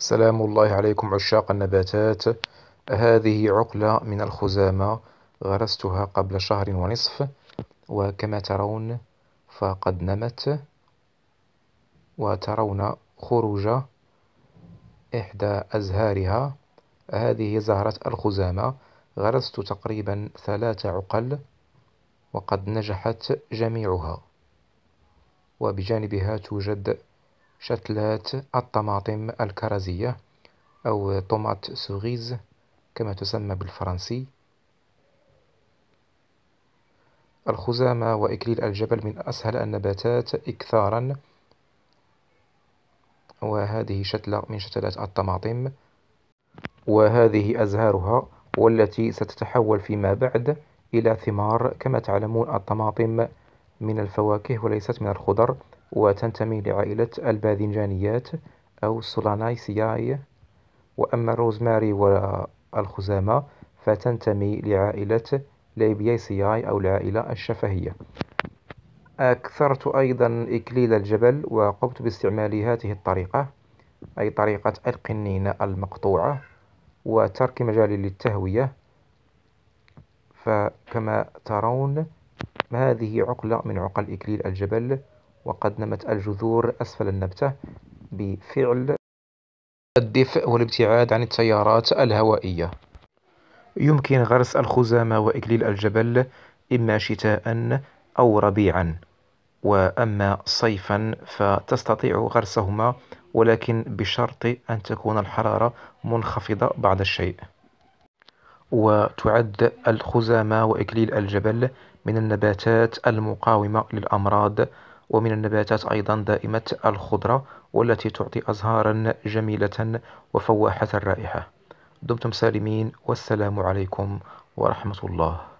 سلام الله عليكم عشاق النباتات هذه عقلة من الخزامة غرستها قبل شهر ونصف وكما ترون فقد نمت وترون خروج إحدى أزهارها هذه زهرة الخزامة غرست تقريبا ثلاث عقل وقد نجحت جميعها وبجانبها توجد شتلات الطماطم الكرزية أو طومات سوغيز كما تسمى بالفرنسي الخزامة وإكليل الجبل من أسهل النباتات إكثارا وهذه شتلة من شتلات الطماطم وهذه أزهارها والتي ستتحول فيما بعد إلى ثمار كما تعلمون الطماطم من الفواكه وليست من الخضر وتنتمي لعائلة الباذنجانيات أو سولانايسياي وأما الروزماري والخزامة فتنتمي لعائلة ليبيايسياي أو العائلة الشفهية أكثرت أيضا إكليل الجبل وقمت باستعمال هذه الطريقة أي طريقة القنينة المقطوعة وترك مجال للتهوية فكما ترون هذه عقلة من عقل إكليل الجبل وقد نمت الجذور أسفل النبتة بفعل الدفء والابتعاد عن التيارات الهوائية يمكن غرس الخزامة وإكليل الجبل إما شتاء أو ربيعا وأما صيفا فتستطيع غرسهما ولكن بشرط أن تكون الحرارة منخفضة بعض الشيء وتعد الخزامة وإكليل الجبل من النباتات المقاومة للأمراض ومن النباتات أيضا دائمة الخضرة والتي تعطي أزهارا جميلة وفواحة الرائحة دمتم سالمين والسلام عليكم ورحمة الله